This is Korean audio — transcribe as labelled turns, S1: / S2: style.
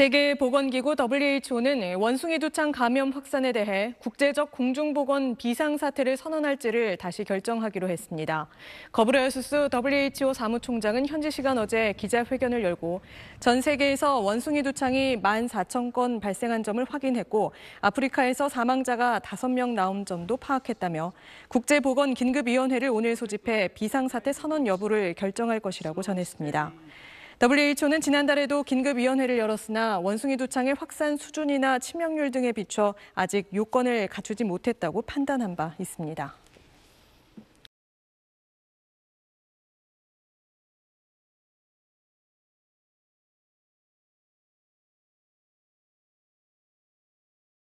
S1: 세계보건기구 WHO는 원숭이 두창 감염 확산에 대해 국제적 공중보건 비상사태를 선언할지를 다시 결정하기로 했습니다. 거브레우스 WHO 사무총장은 현지 시간 어제 기자회견을 열고 전 세계에서 원숭이 두창이 14,000건 발생한 점을 확인했고 아프리카에서 사망자가 5명 나온 점도 파악했다며 국제보건긴급위원회를 오늘 소집해 비상사태 선언 여부를 결정할 것이라고 전했습니다. WHO는 지난달에도 긴급위원회를 열었으나 원숭이 두창의 확산 수준이나 치명률 등에 비춰 아직 요건을 갖추지 못했다고 판단한 바 있습니다.